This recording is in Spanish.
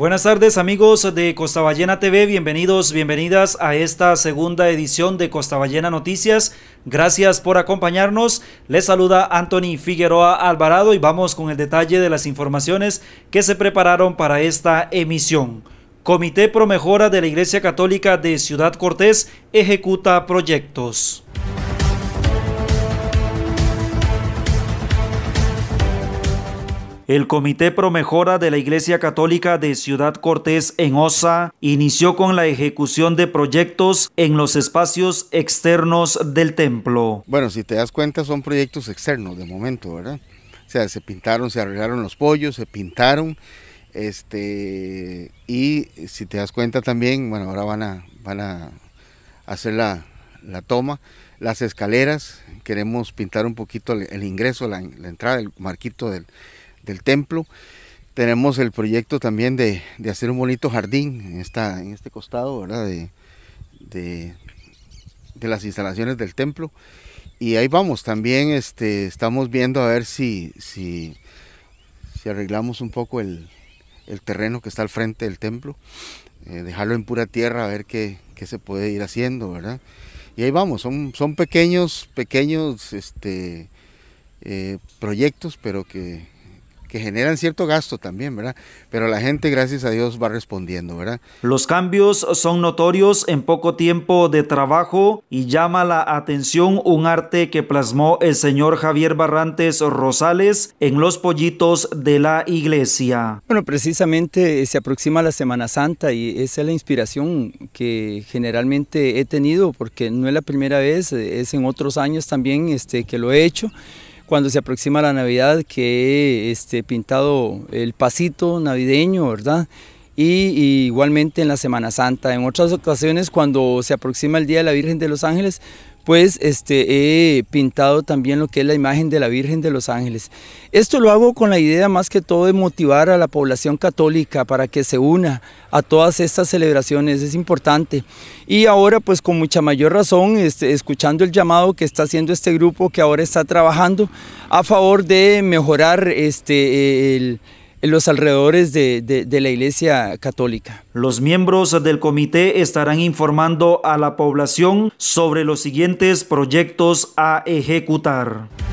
Buenas tardes amigos de Costa Ballena TV, bienvenidos, bienvenidas a esta segunda edición de Costa Ballena Noticias. Gracias por acompañarnos. Les saluda Anthony Figueroa Alvarado y vamos con el detalle de las informaciones que se prepararon para esta emisión. Comité pro mejora de la Iglesia Católica de Ciudad Cortés ejecuta proyectos. El Comité pro Mejora de la Iglesia Católica de Ciudad Cortés en Osa inició con la ejecución de proyectos en los espacios externos del templo. Bueno, si te das cuenta son proyectos externos de momento, ¿verdad? O sea, se pintaron, se arreglaron los pollos, se pintaron. Este, y si te das cuenta también, bueno, ahora van a, van a hacer la, toma, las escaleras, queremos pintar un poquito el, ingreso, la, entrada, el marquito del, del templo. Tenemos el proyecto también de, hacer un bonito jardín en, en este costado, ¿verdad? De, de, las instalaciones del templo. Y ahí vamos, también este, estamos viendo a ver si, si, si arreglamos un poco el, terreno que está al frente del templo, eh, dejarlo en pura tierra, a ver qué, se puede ir haciendo, ¿verdad? y ahí vamos, son, son pequeños, pequeños este, eh, proyectos, pero que, que generan cierto gasto también, ¿verdad? Pero la gente, gracias a Dios, va respondiendo, ¿verdad? Los cambios son notorios en poco tiempo de trabajo y llama la atención un arte que plasmó el señor Javier Barrantes Rosales en los pollitos de la iglesia. Bueno, precisamente se aproxima la Semana Santa y esa es la inspiración que generalmente he tenido porque no es la primera vez, es en otros años también este, que lo he hecho cuando se aproxima la Navidad que he este, pintado el pasito navideño, ¿verdad? y, igualmente en la Semana Santa. En otras ocasiones, cuando se aproxima el Día de la Virgen de los Ángeles, pues este, he pintado también lo que es la imagen de la Virgen de los Ángeles. Esto lo hago con la idea más que todo de motivar a la población católica para que se una a todas estas celebraciones, es importante. Y ahora pues con mucha mayor razón, este, escuchando el llamado que está haciendo este grupo que ahora está trabajando a favor de mejorar este, el en los alrededores de, de, la Iglesia Católica. Los miembros del comité estarán informando a la población sobre los siguientes proyectos a ejecutar.